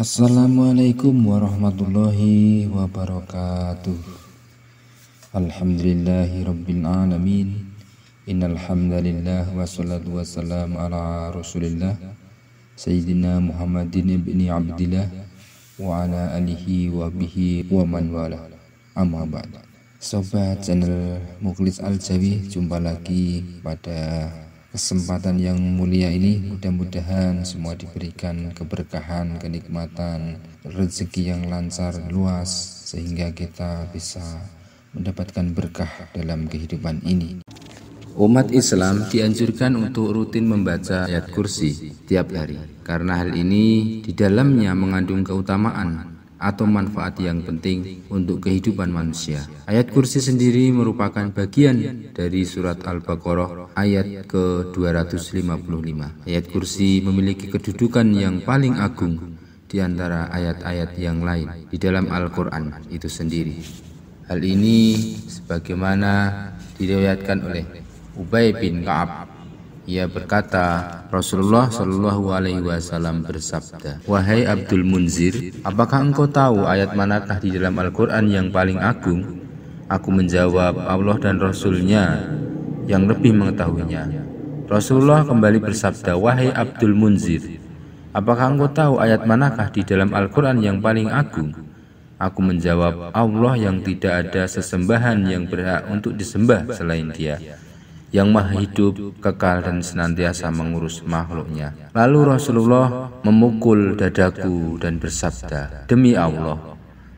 Assalamualaikum warahmatullahi wabarakatuh Alhamdulillahi rabbil alamin Innalhamdulillah wassalatu wassalamu ala rasulillah Sayyidina Muhammadin ibn Abdillah Wa ala alihi wa bihi wa man wala Amma ba'da Sobat channel Muklis Al-Jawi Jumpa lagi pada kesempatan yang mulia ini mudah-mudahan semua diberikan keberkahan, kenikmatan, rezeki yang lancar, luas sehingga kita bisa mendapatkan berkah dalam kehidupan ini. Umat Islam dianjurkan untuk rutin membaca ayat kursi tiap hari karena hal ini di dalamnya mengandung keutamaan atau manfaat yang penting untuk kehidupan manusia. Ayat kursi sendiri merupakan bagian dari surat Al-Baqarah ayat ke-255. Ayat kursi memiliki kedudukan yang paling agung di antara ayat-ayat yang lain di dalam Al-Qur'an itu sendiri. Hal ini sebagaimana diriwayatkan oleh Ubay bin Ka'ab ia berkata, Rasulullah Shallallahu Alaihi Wasallam bersabda, Wahai Abdul Munzir, apakah engkau tahu ayat manakah di dalam Al-Quran yang paling agung? Aku menjawab, Allah dan Rasulnya yang lebih mengetahuinya. Rasulullah kembali bersabda, Wahai Abdul Munzir, apakah engkau tahu ayat manakah di dalam Al-Quran yang paling agung? Aku menjawab, Allah yang tidak ada sesembahan yang berhak untuk disembah selain dia yang maha hidup, kekal dan senantiasa mengurus makhluknya. Lalu Rasulullah memukul dadaku dan bersabda, Demi Allah,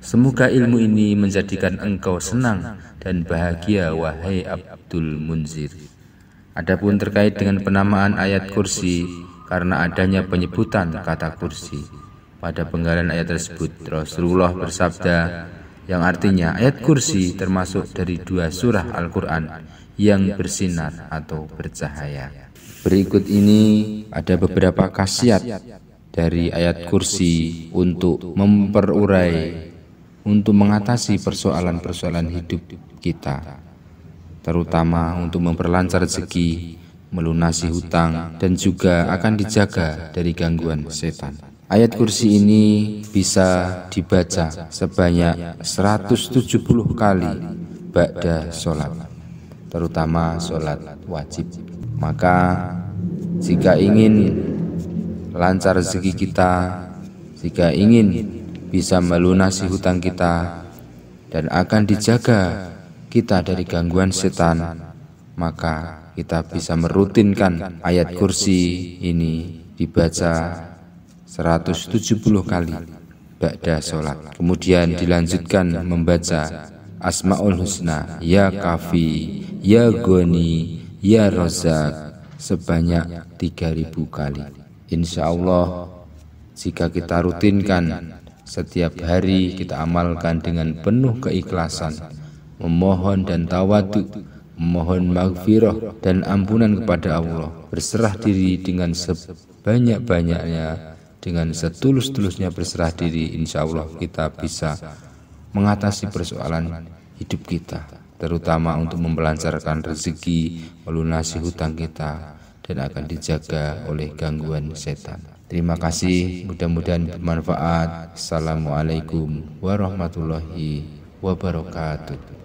semoga ilmu ini menjadikan engkau senang dan bahagia wahai Abdul Munzir. Adapun terkait dengan penamaan ayat kursi karena adanya penyebutan kata kursi. Pada penggalan ayat tersebut Rasulullah bersabda, yang artinya ayat kursi termasuk dari dua surah Al-Quran yang bersinar atau bercahaya. Berikut ini ada beberapa khasiat dari ayat kursi untuk memperurai, untuk mengatasi persoalan-persoalan hidup kita, terutama untuk memperlancar rezeki, melunasi hutang, dan juga akan dijaga dari gangguan setan. Ayat kursi ini bisa dibaca sebanyak 170 kali ba'da sholat, terutama sholat wajib. Maka jika ingin lancar rezeki kita, jika ingin bisa melunasi hutang kita, dan akan dijaga kita dari gangguan setan, maka kita bisa merutinkan ayat kursi ini dibaca 170 kali ba'da salat. Kemudian dilanjutkan membaca Asma'ul Husna, Ya Kafi, Ya Goni, Ya Rozak sebanyak 3000 kali. Insya Allah jika kita rutinkan setiap hari kita amalkan dengan penuh keikhlasan, memohon dan tawadu, memohon maghfirah dan ampunan kepada Allah, berserah diri dengan sebanyak-banyaknya dengan setulus-tulusnya berserah diri insya Allah kita bisa mengatasi persoalan hidup kita terutama untuk membelancarkan rezeki melunasi hutang kita dan akan dijaga oleh gangguan setan terima kasih mudah-mudahan bermanfaat Assalamualaikum warahmatullahi wabarakatuh